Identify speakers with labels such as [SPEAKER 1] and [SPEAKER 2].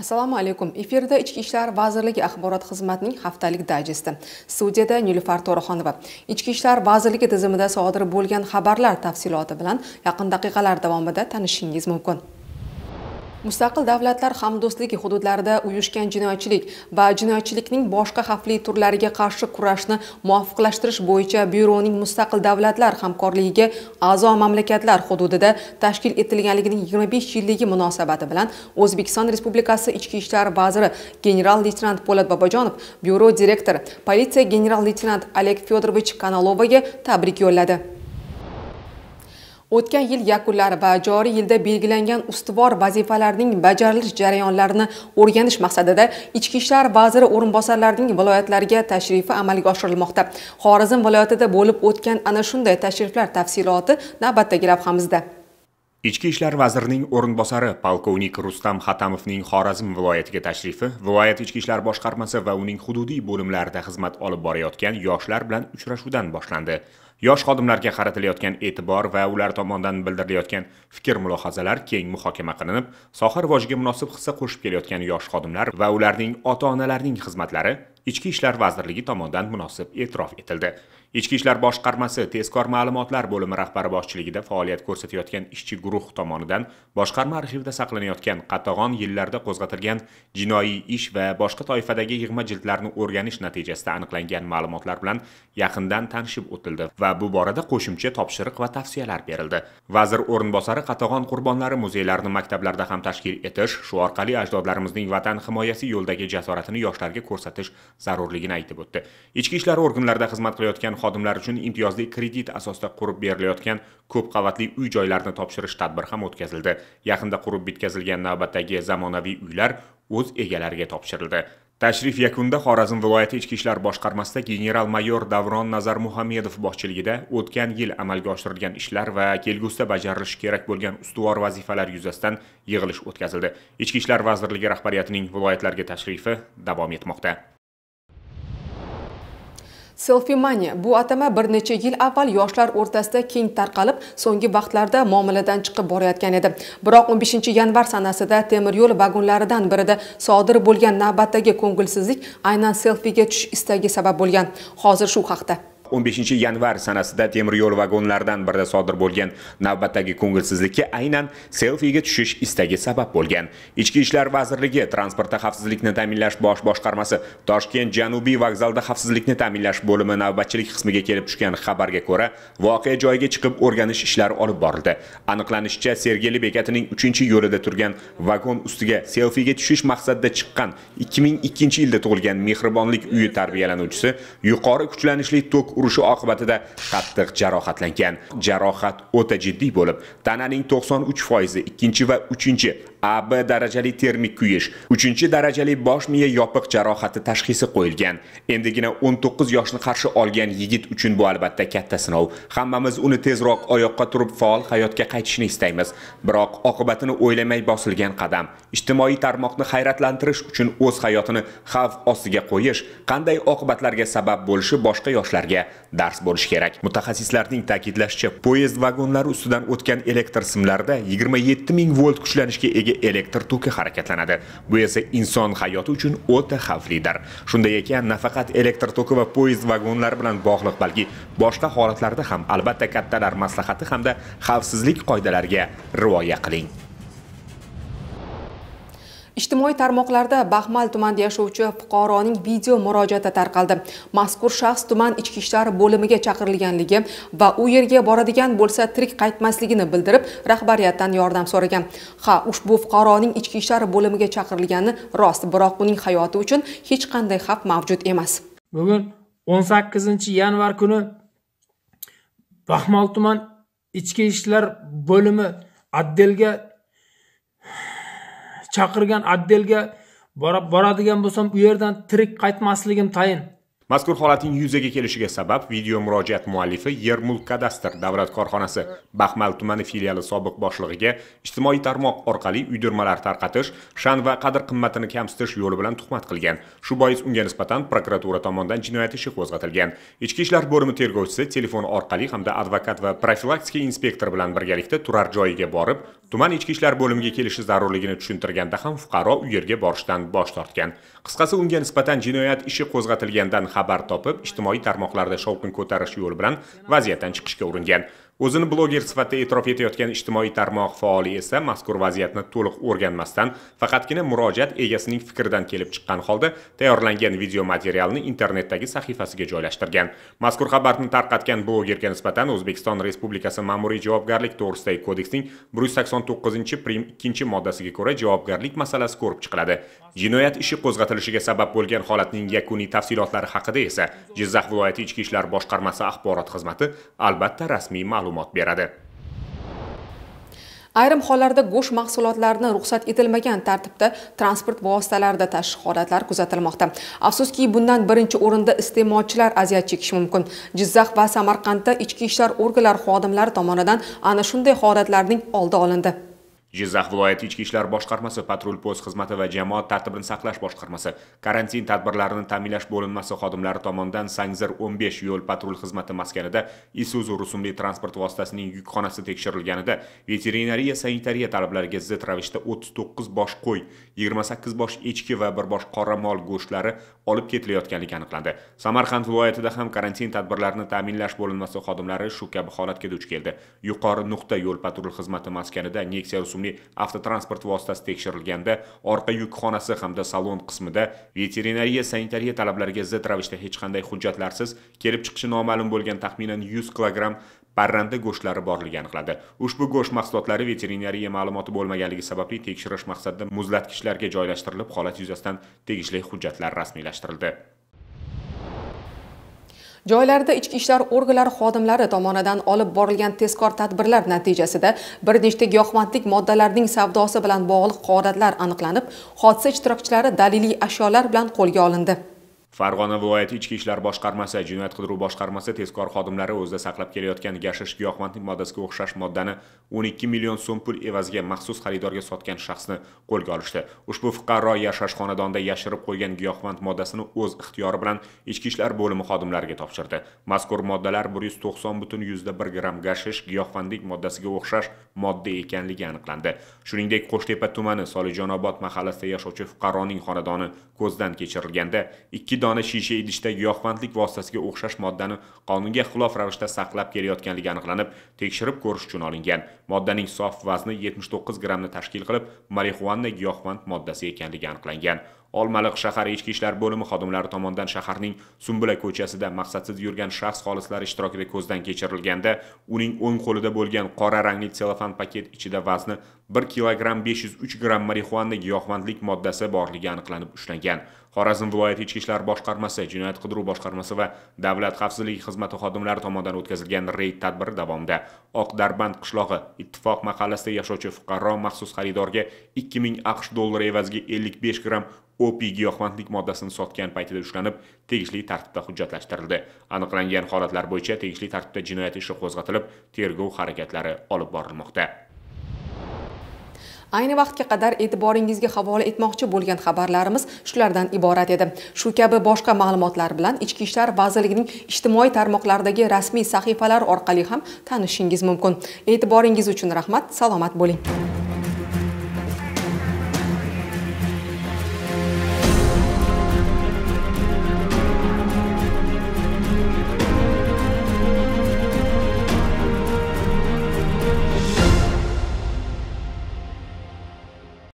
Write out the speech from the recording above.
[SPEAKER 1] assalomu alaykum efirda ichki ishlar vazirligi axborot xizmatining haftalik dayjesti studiyada nilufar to'raxonova ichki ishlar vazirligi tizimida sodir bo'lgan xabarlar tafsiloti bilan yaqin daqiqalar davomida tanishishingiz mumkin mustaqil davlatlar hamdo'stligi hududlarida uyushgan jinoyatchilik va jinoyatchilikning boshqa xavfli turlariga qarshi kurashni muvofiqlashtirish bo'yicha byuroning mustaqil davlatlar hamkorligiga a'zo mamlakatlar hududida tashkil etilganligining 25 yilligi munosabati bilan o'zbekiston respublikasi ichki ishlar vaziri general leytenant po'lat bobojonov byuro direktori politsiya general leytenant oleg fyodorovich kanalovaga tabrik yo'lladi o'tgan yil yakunlari va joriy yilda belgilangan ustuvor vazifalarning bajarilish jarayonlarini o'rganish maqsadida ichki ishlar vaziri o'rinbosarlarining viloyatlarga tashrifi amalga oshirilmoqda xorazm viloyatida bo'lib o'tgan ana shunday tashriflar tafsiloti navbatdagi lavhamizda
[SPEAKER 2] ichki ishlar vazirining o'rinbosari polkovnik rustam xatamovning xorazm viloyatiga tashrifi viloyat ichki ishlar boshqarmasi va uning hududiy bo'limlarida xizmat olib borayotgan yoshlar bilan uchrashuvdan boshlandi yosh xodimlarga qaratilayotgan e'tibor va ular tomonidan bildirilayotgan fikr mulohazalar keng muhokama qilinib soha rivojiga munosib hissa qo'shib kelayotgan yosh xodimlar va ularning ota onalarining xizmatlari ichki ishlar vazirligi tomonidan munosib e'tirof etildi ichki ishlar boshqarmasi tezkor ma'lumotlar bo'limi rahbari boshchiligida faoliyat ko'rsatayotgan ishchi guruh tomonidan boshqarma arxivida saqlanayotgan qatag'on yillarda qo'zg'atilgan jinoiy ish va boshqa toifadagi yig'ma jildlarni o'rganish natijasida aniqlangan ma'lumotlar bilan yaqindan tanishib o'tildi va bu borada qo'shimcha topshiriq va tavsiyalar berildi. Vazir o'rinbosari Qatag'on qurbonlari muzeylarini maktablarda ham tashkil etish, shu orqali ajdodlarimizning vatan himoyasi yo'ldagi jasoratini yoshlarga ko'rsatish zarurligini aytib o'tdi. Ichki ishlar organlarida xizmat qilayotgan xodimlar uchun imtiyozli kredit asosida qurib berilayotgan ko'p qavatli uy-joylarni topshirish tadbiri ham o'tkazildi. Yaqinda qurib bitkazilgan navbatdagi zamonaviy uylar o'z egalariga topshirildi. tashrif yakunda xorazm viloyati ichki ishlar boshqarmasida general mayor davron nazarmuhammedov boshchiligida o'tgan yil amalga oshirilgan ishlar va kelgusida bajarilishi kerak bo'lgan ustuvor vazifalar yuzasidan yig'ilish o'tkazildi ichki ishlar vazirligi rahbariyatining viloyatlarga tashrifi davom etmoqda
[SPEAKER 1] selfimaniya bu atama bir necha yil avval yoshlar o'rtasida keng tarqalib so'nggi vaqtlarda muomaladan chiqib borayotgan edi biroq 15 yanvar sanasida temir yo'l vagonlaridan birida sodir bo'lgan navbatdagi ko'ngilsizlik aynan selfiga tushish istagi sabab bo'lgan hozir shu haqda
[SPEAKER 2] 15 yanvar sanasida temir yo'l vagonlaridan birida sodir bo'lgan navbatdagi ko'ngilsizlikka aynan selfiga tushish istagi sabab bo'lgan ichki ishlar vazirligi transportda xavfsizlikni ta'minlash bosh boshqarmasi toshkent janubiy vokzalda xavfsizlikni ta'minlash bo'limi navbatchilik qismiga kelib tushgan xabarga ko'ra voqea joyiga chiqib o'rganish ishlari olib borildi aniqlanishicha sergeli bekatining 3 yo'lida turgan vagon ustiga selfiga tushish maqsadida chiqqan 2002 yilda tug'ilgan mehribonlik uyi tarbiyalanuvchisi yuqori kuchlanishli tok urushi oqibatida qattiq jarohatlangan jarohat o'ta jiddiy bo'lib tananing 93 foizi ikkinchi va uchinchi AB darajali termik kuyish, 3-darajali bosh miya yopiq jarohati tashxisi qo'yilgan. Endigina 19 yoshni qarshi olgan yigit uchun bu albatta katta sinov. Hammamiz uni tezroq oyoqqa turib faol hayotga qaytishni istaymiz, biroq oqibatini o'ylamay bosilgan qadam ijtimoiy tarmoqni hayratlantirish uchun o'z hayotini xavf ostiga qo'yish qanday oqibatlarga sabab bo'lishi boshqa yoshlarga dars bo'lishi kerak. Mutaxassislarning ta'kidlashicha, poyezd vagonlari ustidan o'tgan elektr simlarida 27 ming volt kuchlanishga ega yo'ldagi elektr toki harakatlanadi bu esa inson hayoti uchun o'ta xavflidir shunday ekan nafaqat elektr toki va poyezd vagonlari bilan bog'liq balki boshqa holatlarda ham albatta kattalar maslahati hamda xavfsizlik qoidalariga rioya qiling
[SPEAKER 1] ijtimoiy tarmoqlarda baxmal tumanida yashovchi fuqaroning video murojaati tarqaldi mazkur shaxs tuman ichki ishlar bo'limiga chaqirilganligi va u yerga boradigan bo'lsa tirik qaytmasligini bildirib rahbariyatdan yordam so'ragan ha ushbu fuqaroning ichki ishlar bo'limiga chaqirilgani rost biroq uning hayoti uchun hech qanday xavf mavjud emas
[SPEAKER 2] bugun 18 yanvar kuni baxmal tuman ichki ishlar bo'limi Addelga chaqirgan отделga boradigan bo'lsam u yerdan tirik qaytmasligim tayin mazkur holatning yuzaga kelishiga sabab video murojaat muallifi mulk kadastr davlat korxonasi baxmal tumani filiali sobiq boshlig'iga ijtimoiy tarmoq orqali uydirmalar tarqatish shan va qadr qimmatini kamsitish yo'li bilan tuhmat qilgan shu bois unga nisbatan prokuratura tomonidan jinoyat ishi qo'zg'atilgan ichki ishlar bo'limi tergovchisi telefon orqali hamda advokat va profilaktika inspektori bilan birgalikda turar joyiga borib tuman ichki ishlar bo'limiga kelishi zarurligini tushuntirganda ham fuqaro u yerga borishdan bosh tortgan qisqasi unga nisbatan jinoyat ishi qo'zg'atilgandan xabar topib ijtimoiy tarmoqlarda shovqin ko'tarish yo'li bilan vaziyatdan chiqishga uringan o'zini bloger sifatida e'tirof etayotgan ijtimoiy tarmoq faoli esa mazkur vaziyatni to'liq o'rganmasdan faqatgina murojaat egasining fikridan kelib chiqqan holda tayyorlangan video materialni internetdagi sahifasiga joylashtirgan mazkur xabarni tarqatgan blogerga nisbatan o'zbekiston respublikasi ma'muriy javobgarlik to'g'risidagi kodeksning bir yuz sakson to'qqizinchi prim ikkinchi moddasiga ko'ra javobgarlik masalasi ko'rib chiqiladi jinoyat ishi qo'zg'atilishiga sabab bo'lgan holatning yakuniy tafsilotlari haqida esa jizzax viloyati ichki ishlar boshqarmasi axborot xizmati albatta rasmiy ma'lum ma'lumot beradi
[SPEAKER 1] ayrim hollarda go'sht mahsulotlarini ruxsat etilmagan tartibda transport vositalarida tashish holatlari kuzatilmoqda afsuski bundan birinchi o'rinda iste'molchilar aziyat chekishi mumkin jizzax va samarqandda ichki ishlar organlari xodimlari tomonidan ana shunday holatlarning oldi olindi
[SPEAKER 2] Jizzax viloyati ichki ishlar boshqarmasi patrul post xizmati va jamoat tartibini saqlash boshqarmasi karantin tadbirlarini ta'minlash bo'linmasi xodimlari tomonidan Sangzir 15 yo'l patrul xizmati maskanida Isuzu rusumli transport vositasining yukxonasi tekshirilganida veterinariya sanitariya talablariga zid ravishda 39 bosh qo'y, 28 bosh echki va 1 bosh qora mol go'shtlari olib ketilayotganligi aniqlandi. Samarqand viloyatida ham karantin tadbirlarini ta'minlash bo'linmasi xodimlari shu kabi holatga duch keldi. Yuqori nuqta yo'l patrul xizmati maskanida Nexia rusumli rusumli avtotransport vositasi tekshirilganda orqa yuk xonasi hamda salon qismida veterinariya sanitariya talablariga zid ravishda hech qanday hujjatlarsiz kelib chiqishi noma'lum bo'lgan taxminan 100 kilogramm parranda go'shtlari borligi aniqlandi ushbu go'sht mahsulotlari veterinariya ma'lumoti bo'lmaganligi sababli tekshirish maqsadida muzlatgichlarga joylashtirilib holat yuzasidan tegishli hujjatlar rasmiylashtirildi
[SPEAKER 1] joylarda ichki ishlar organlari xodimlari tomonidan olib borilgan tezkor tadbirlar natijasida bir nechta giyohvandlik moddalarining savdosi bilan bog'liq holatlar aniqlanib hodisa ishtirokchilari daliliy ashyolar bilan qo'lga olindi
[SPEAKER 2] Farg'ona viloyati ichki ishlar boshqarmasi jinoyat qidiruv boshqarmasi tezkor xodimlari o'zida saqlab kelayotgan gashish giyohvandlik moddasiga o'xshash moddani 12 million so'm pul evaziga maxsus xaridorga sotgan shaxsni qo'lga olishdi. Ushbu fuqaro yashash xonadonida yashirib qo'ygan giyohvand moddasini o'z ixtiyori bilan ichki ishlar bo'limi xodimlariga topshirdi. Mazkur moddalar 190.1 gramm gashish giyohvandlik moddasiga o'xshash modda ekanligi aniqlandi. Shuningdek, Qo'shtepa tumani Solijonobod mahallasida yashovchi fuqaroning xonadoni ko'zdan kechirilganda 2 dona shisha idishda giyohvandlik vositasiga o'xshash moddani qonunga xilof ravishda saqlab kelayotganligi aniqlanib, tekshirib ko'rish uchun olingan. Moddaning sof vazni 79 grammni tashkil qilib, marixuana giyohvand moddasi ekanligi aniqlangan. Olmaliq shahar ichki ishlar bo'limi xodimlari tomonidan shaharning Sumbula ko'chasida maqsadsiz yurgan shaxs xolislar ishtirokida ko'zdan kechirilganda, uning o'ng qo'lida bo'lgan qora rangli selofan paket ichida vazni 1 kilogramm 503 gramm marixuana giyohvandlik moddasi borligi aniqlanib ushlangan. Xorazm viloyati ichki ishlar boshqarmasi, jinoyat qidiruv boshqarmasi va davlat xavfsizligi xizmati xodimlari tomonidan o'tkazilgan reyd tadbiri davomida Oqdarband qishlog'i Ittifoq mahallasida yashovchi fuqaro maxsus xaridorga 2000 AQSh dollari evaziga 55 gramm opiy giyohvandlik moddasini sotgan paytida ushlanib, tegishli tartibda hujjatlashtirildi. Aniqlangan holatlar bo'yicha tegishli tartibda jinoyat ishi qo'zg'atilib, tergov harakatlari olib borilmoqda.
[SPEAKER 1] ayni vaqtga qadar e'tiboringizga havola etmoqchi bo'lgan xabarlarimiz shulardan iborat edi shu kabi boshqa ma'lumotlar bilan ichki ishlar vazirligining ijtimoiy tarmoqlardagi rasmiy sahifalari orqali ham tanishishingiz mumkin e'tiboringiz uchun rahmat salomat bo'ling